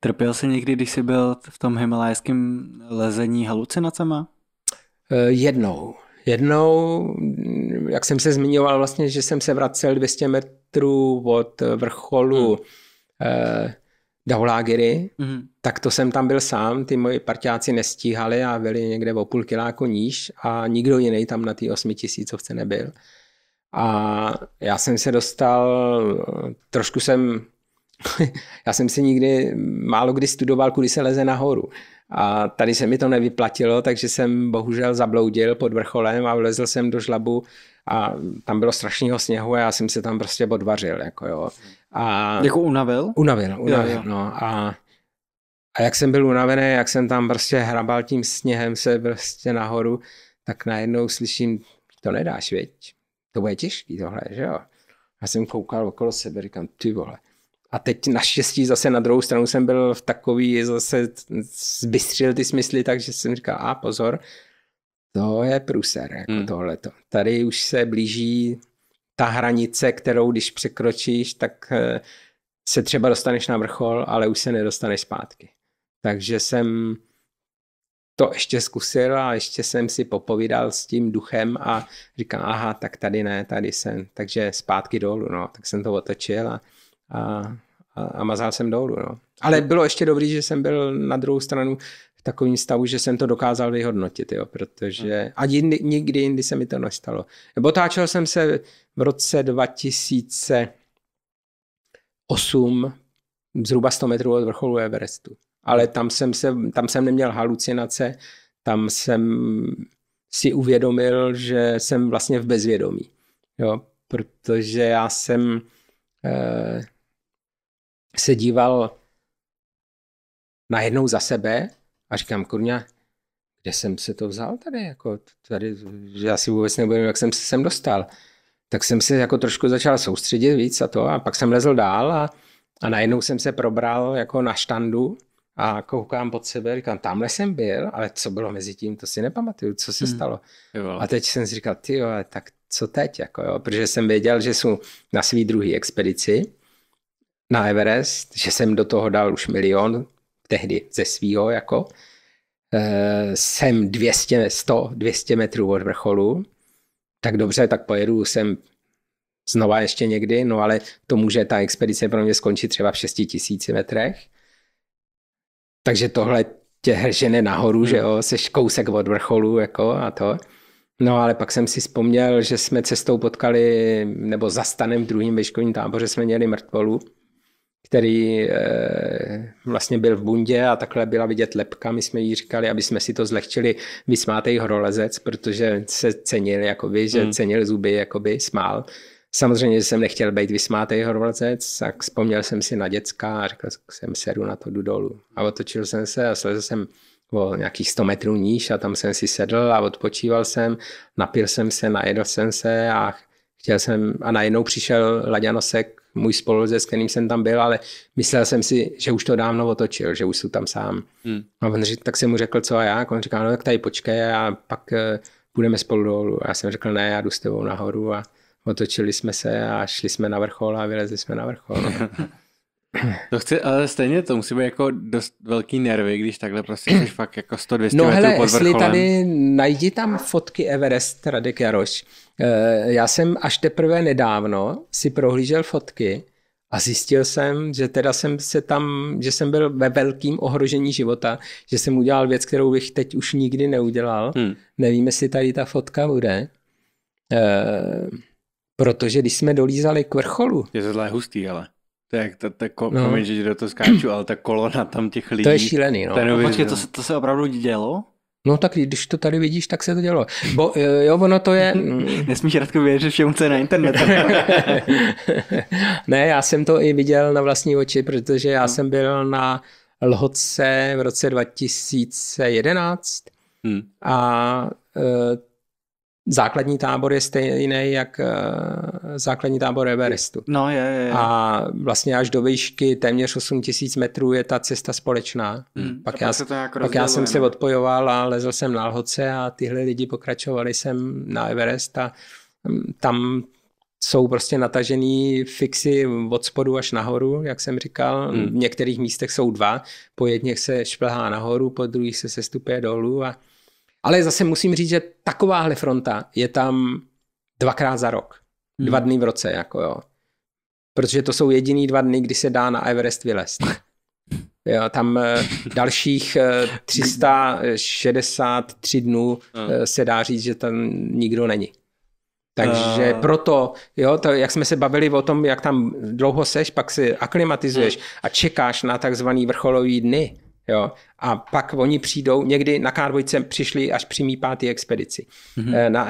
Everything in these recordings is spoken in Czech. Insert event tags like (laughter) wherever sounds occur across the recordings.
Trpěl jsi někdy, když jsi byl v tom himalajském lezení halucinacema? Eh, jednou. Jednou, jak jsem se zmiňoval vlastně, že jsem se vracel 200 metrů od vrcholu hmm. eh, mm-hmm. tak to jsem tam byl sám, ty moji partiáci nestíhali a byli někde o půl kiláku níž a nikdo jiný tam na té osmitisícovce nebyl. A já jsem se dostal, trošku jsem (laughs) já jsem si nikdy málo kdy studoval, kudy se leze nahoru. A tady se mi to nevyplatilo, takže jsem bohužel zabloudil pod vrcholem a vlezl jsem do žlabu a tam bylo strašného sněhu a já jsem se tam prostě bodvařil. Jako, jo. A jako unavil? Unavil, unavil, jo, jo. no. A, a jak jsem byl unavený, jak jsem tam prostě hrabal tím sněhem se prostě nahoru, tak najednou slyším, to nedáš, věď? To bude těžký tohle, že jo? Já jsem koukal okolo sebe, říkám, ty vole, a teď naštěstí zase na druhou stranu jsem byl v takový, zase zbystřil ty smysly, takže jsem říkal, a pozor, to je pruser, jako hmm. tohleto. Tady už se blíží ta hranice, kterou když překročíš, tak eh, se třeba dostaneš na vrchol, ale už se nedostaneš zpátky. Takže jsem to ještě zkusil a ještě jsem si popovídal s tím duchem a říkal, aha, tak tady ne, tady jsem, takže zpátky dolů, no, tak jsem to otočil a a, a, a mazal jsem dolů. No. Ale hm. bylo ještě dobrý, že jsem byl na druhou stranu v takovém stavu, že jsem to dokázal vyhodnotit, jo, protože hm. a jindy, nikdy jindy se mi to nestalo. Otáčel jsem se v roce 2008 zhruba 100 metrů od vrcholu Everestu. Ale hm. tam jsem, se, tam jsem neměl halucinace, tam jsem si uvědomil, že jsem vlastně v bezvědomí. Jo, protože já jsem eh, se díval na za sebe a říkám, kurňa, kde jsem se to vzal tady, jako tady, že asi vůbec nevím, jak jsem se sem dostal. Tak jsem se jako trošku začal soustředit víc a to a pak jsem lezl dál a, a najednou jsem se probral jako na štandu a koukám pod sebe, říkám, tamhle jsem byl, ale co bylo mezi tím, to si nepamatuju, co se hmm. stalo. A teď jsem si říkal, ty jo, tak co teď, jako jo, protože jsem věděl, že jsou na svý druhý expedici na Everest, že jsem do toho dal už milion, tehdy ze svýho jako. E, jsem 200, 100, 200 metrů od vrcholu, tak dobře, tak pojedu sem znova ještě někdy, no ale to může ta expedice pro mě skončit třeba v 6 tisíci metrech. Takže tohle tě hržene nahoru, že jo, seš kousek od vrcholu jako a to. No ale pak jsem si vzpomněl, že jsme cestou potkali, nebo za stanem v druhém veškolním táboře jsme měli mrtvolu který eh, vlastně byl v bundě a takhle byla vidět lepka. My jsme jí říkali, aby jsme si to zlehčili vysmátej horolezec, protože se cenil, jakoby, že mm. cenil zuby, jakoby smál. Samozřejmě že jsem nechtěl být vysmátej horolezec, tak vzpomněl jsem si na děcka a řekl jsem, seru na to, jdu dolů. A otočil jsem se a slezl jsem o nějakých 100 metrů níž a tam jsem si sedl a odpočíval jsem, napil jsem se, najedl jsem se a chtěl jsem, a najednou přišel Laďanosek můj spoluze, s kterým jsem tam byl, ale myslel jsem si, že už to dávno otočil, že už jsou tam sám. Hmm. A on řekl, tak jsem mu řekl, co a já, on říkal, no tak tady počkej a pak eh, půjdeme spolu dolů. A já jsem řekl, ne, já jdu s tebou nahoru a otočili jsme se a šli jsme na vrchol a vylezli jsme na vrchol. (laughs) To chci, ale stejně to musí být jako dost velký nervy, když takhle prostě jsi fakt jako 100-200 no, metrů hele, pod vrcholem. jestli tady najdi tam fotky Everest, Radek Jaroš. Eh, já jsem až teprve nedávno si prohlížel fotky a zjistil jsem, že teda jsem se tam, že jsem byl ve velkém ohrožení života, že jsem udělal věc, kterou bych teď už nikdy neudělal. Hmm. Nevím, jestli tady ta fotka bude. E, protože když jsme dolízali k vrcholu... Je to hustý, ale... Tak to, to to no. promiň, že do toho skáču, ale ta kolona tam těch lidí. To je šílený, no. no počkej, to se, to se opravdu dělo? No tak když to tady vidíš, tak se to dělo. Bo, eh, jo, ono to je... (laughs) Nesmíš Radku věřit všemu, co je na internetu. (laughs) ne, já jsem to i viděl na vlastní oči, protože já no. jsem byl na Lhotce v roce 2011 hmm. a eh, základní tábor je stejný jak eh, základní tábor Everestu. No, je, je, je. A vlastně až do výšky téměř 8 tisíc metrů je ta cesta společná. Hmm. Pak, já, pak pak já jsem se no. odpojoval a lezl jsem na Lhoce a tyhle lidi pokračovali jsem na Everest a hm, tam jsou prostě natažený fixy od spodu až nahoru, jak jsem říkal. Hmm. V některých místech jsou dva, po jedněch se šplhá nahoru, po druhých se sestupuje dolů a ale zase musím říct, že takováhle fronta je tam dvakrát za rok. Dva hmm. dny v roce, jako jo. Protože to jsou jediný dva dny, kdy se dá na Everest vylézt. (laughs) Jo, tam eh, dalších 363 eh, dnů hmm. eh, se dá říct, že tam nikdo není. Takže proto, jo, to, jak jsme se bavili o tom, jak tam dlouho seš, pak si aklimatizuješ hmm. a čekáš na takzvaný vrcholový dny, Jo. A pak oni přijdou, někdy na k přišli až při mý pátý expedici. Mm-hmm. Na,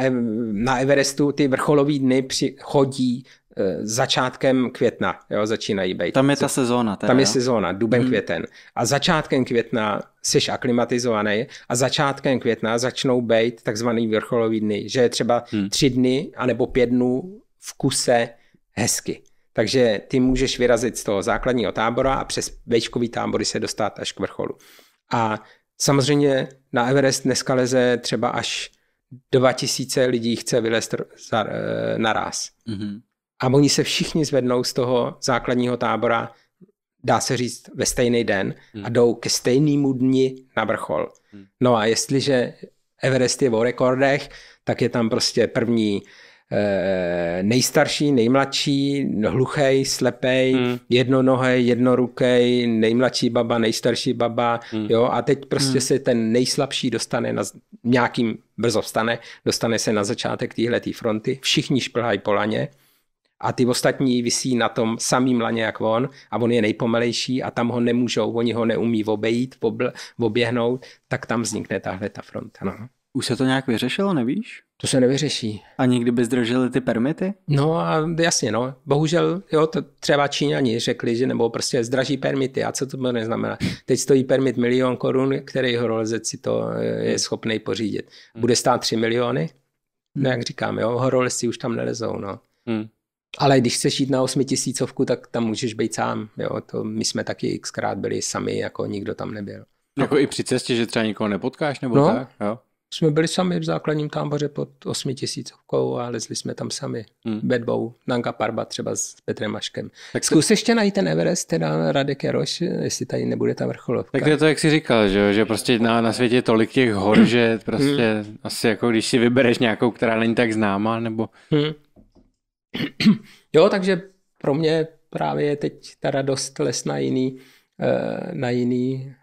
na Everestu ty vrcholové dny při, chodí eh, začátkem května, jo, začínají být. Tam je ta sezóna. Teda, Tam je jo? sezóna, duben, hmm. květen. A začátkem května jsi aklimatizovaný a začátkem května začnou být takzvaný vrcholový dny, že je třeba mm. tři dny anebo pět dnů v kuse hezky. Takže ty můžeš vyrazit z toho základního tábora a přes vejškový tábory se dostat až k vrcholu. A samozřejmě na Everest dneska leze třeba až 2000 lidí chce vylézt e, naraz. Mm-hmm. A oni se všichni zvednou z toho základního tábora, dá se říct, ve stejný den mm. a mhm. jdou ke stejnému dni na vrchol. Mm. No a jestliže Everest je o rekordech, tak je tam prostě první Eh, nejstarší, nejmladší, hluchý, slepej, hmm. jednonohý, jednorukej, nejmladší baba, nejstarší baba, hmm. jo, a teď prostě hmm. se ten nejslabší dostane na nějakým, brzo vstane, dostane se na začátek téhle fronty, všichni šplhají po laně a ty ostatní visí na tom samým laně jak on a on je nejpomalejší a tam ho nemůžou, oni ho neumí obejít, obl, oběhnout, tak tam vznikne tahle ta fronta. No. Už se to nějak vyřešilo, nevíš? to se nevyřeší. A někdy by zdrželi ty permity? No a jasně, no. Bohužel, jo, to třeba Číňani řekli, že nebo prostě zdraží permity. A co to bude neznamená? Teď stojí permit milion korun, který horolezec si to eh, je schopný pořídit. Hmm. Bude stát 3 miliony? No hmm. jak říkám, jo, horolezci už tam nelezou, no. Hmm. Ale když chceš jít na osmitisícovku, tak tam můžeš být sám, jo. To my jsme taky xkrát byli sami, jako nikdo tam nebyl. Jako i při cestě, že třeba nikoho nepotkáš nebo no, tak? Jo? jsme byli sami v základním táboře pod 8 tisícovkou a lezli jsme tam sami. Hmm. Ve dvou, Parba třeba s Petrem Maškem. Tak Zkus ještě najít ten Everest, teda Radek Jaroš, jestli tady nebude ta vrcholovka. Tak to je to, jak jsi říkal, že, že prostě na, na světě je tolik těch hor, že hmm. prostě hmm. asi jako když si vybereš nějakou, která není tak známá, nebo... Hmm. (clears throat) jo, takže pro mě právě je teď ta radost les eh, na jiný, na eh, jiný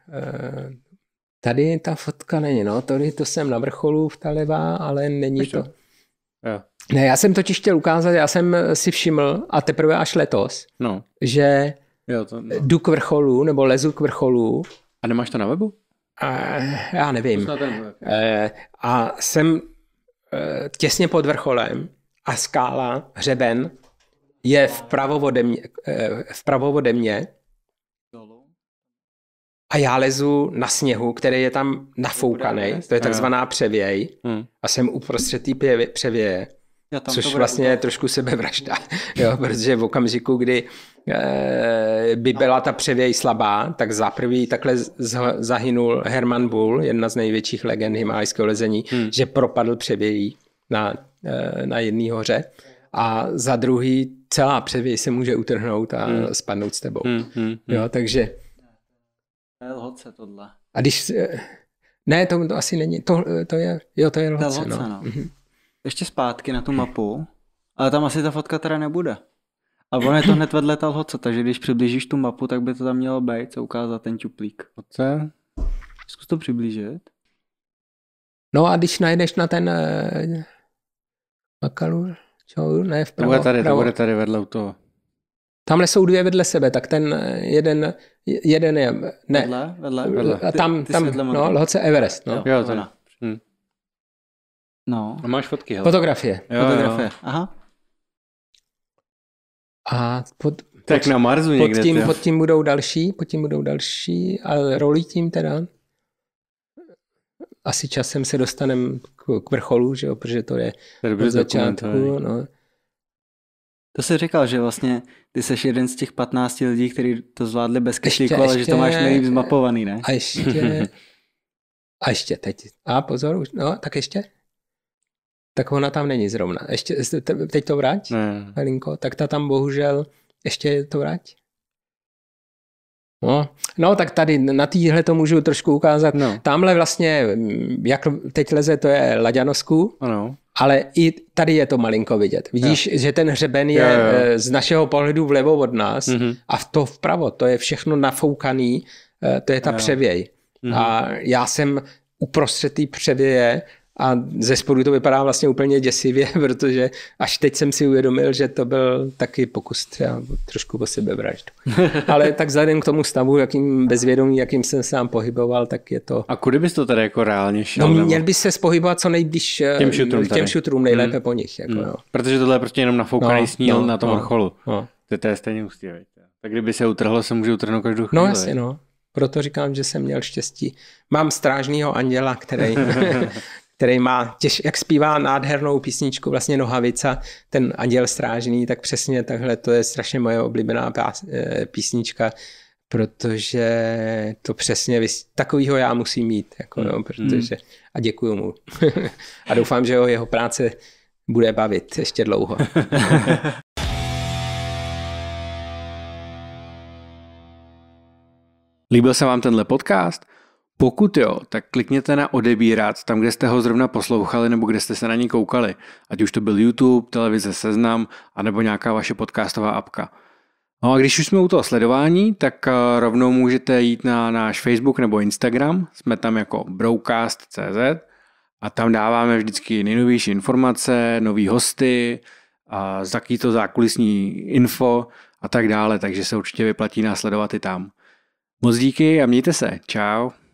Tady ta fotka není, no, tady to jsem na vrcholu v Taleva, ale není Ještě. to. Já. Ne, já jsem totiž chtěl ukázat, já jsem si všiml, a teprve až letos, no. že jo, to, no. jdu k vrcholu, nebo lezu k vrcholu. A nemáš to na webu? A, já nevím. E, a jsem e, těsně pod vrcholem a skála, hřeben, je vpravo ode mě, e, vpravo ode mě a já lezu na sněhu, který je tam nafoukaný, to je takzvaná převěj hmm. a jsem uprostřed té převěje, což vlastně je trošku sebevražda, (laughs) jo, protože v okamžiku, kdy eh, by byla ta převěj slabá, tak za prvý takhle zahynul Herman Bull, jedna z největších legend himalajského lezení, hmm. že propadl převějí na, eh, na jedné hoře a za druhý celá převěj se může utrhnout a hmm. spadnout s tebou. hmm, hmm. hmm. Jo, takže lhoce tohle. A když... Eh, ne, to, to asi není. To, eh, to je, jo, to je lhoce. lhoce no. No. Mhm. Ještě zpátky na tu mapu, ale tam asi ta fotka teda nebude. A ono je to hned vedle ta lhoce, takže když přiblížíš tu mapu, tak by to tam mělo být, co ukázat ten čuplík. Lhoce. Zkus to přiblížit. No a když najdeš na ten uh, eh, Makalur, čo, ne, vpravo. To bude tady, to bude tady vedle u toho. Tamhle jsou dvě vedle sebe, tak ten jeden Jeden je, ne. Vedle, vedle, vedle. Tam, ty, ty tam, vedle no, lhoce Everest, no. Jo, jo to hm. No. A máš fotky, hele. Fotografie. Jo, Fotografie, jo. aha. A pod, tak pod, na Marzu, pod někde. tím, pod tím budou další, pod tím budou další, ale rolí tím teda. Asi časem se dostaneme k, k vrcholu, že jo, protože to je od začátku. No. To jsi říkal, že vlastně ty jsi jeden z těch 15 lidí, kteří to zvládli bez kyšlíku, ale že to máš nejvíc zmapovaný, ne? A ještě, a ještě teď. A pozor, už, no, tak ještě. Tak ona tam není zrovna. Ještě, teď to vrať, ne. Linko, tak ta tam bohužel, ještě to vrať. No, no tak tady na týhle to můžu trošku ukázat. No. Tamhle vlastně, jak teď leze, to je Laďanovsku. Ano. Ale i tady je to malinko vidět. Vidíš, jo. že ten hřeben je jo, jo. Eh, z našeho pohledu vlevo od nás mm-hmm. a v to vpravo. To je všechno nafoukaný, eh, to je ta jo. převěj. Mm-hmm. A já jsem uprostřed té převěje a ze spodu to vypadá vlastně úplně děsivě, (laughs) protože až teď jsem si uvědomil, že to byl taky pokus třeba trošku po vraždu. (laughs) Ale tak vzhledem k tomu stavu, jakým bezvědomí, jakým jsem sám pohyboval, tak je to... A kudy bys to tady jako reálně šel? No, měl bys se spohybovat co nejblíž těm eh, šutrům, těm šutrům nejlépe hmm. po nich. Jako, hmm. jo. Protože tohle je prostě jenom nafoukaný no, sníl no, na tom no, vrcholu. No. To, to je stejně hustý, Tak kdyby se utrhlo, se může utrhnout každou no, chvíli. No jasně, no. Proto říkám, že jsem měl štěstí. Mám strážného anděla, který, (laughs) který má, těž, jak zpívá nádhernou písničku vlastně Nohavica, ten Anděl strážný, tak přesně takhle to je strašně moje oblíbená eh, písnička, protože to přesně, vys... takovýho já musím mít, jako no, protože, a děkuju mu. (laughs) a doufám, že ho jeho práce bude bavit ještě dlouho. (laughs) Líbil se vám tenhle podcast? Pokud jo, tak klikněte na odebírat tam, kde jste ho zrovna poslouchali nebo kde jste se na něj koukali, ať už to byl YouTube, televize Seznam, anebo nějaká vaše podcastová apka. No a když už jsme u toho sledování, tak eh, rovnou můžete jít na náš Facebook nebo Instagram, jsme tam jako broadcast.cz a tam dáváme vždycky nejnovější informace, nový hosty, a zaký to zákulisní info a tak dále, takže se určitě vyplatí následovat i tam. Moc díky a mějte se. Čau.